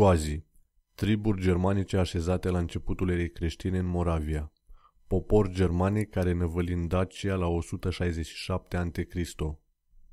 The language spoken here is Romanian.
Scoazii, triburi germanice așezate la începutul erei creștine în Moravia, popor germanic care năvălind Dacia la 167 a.C.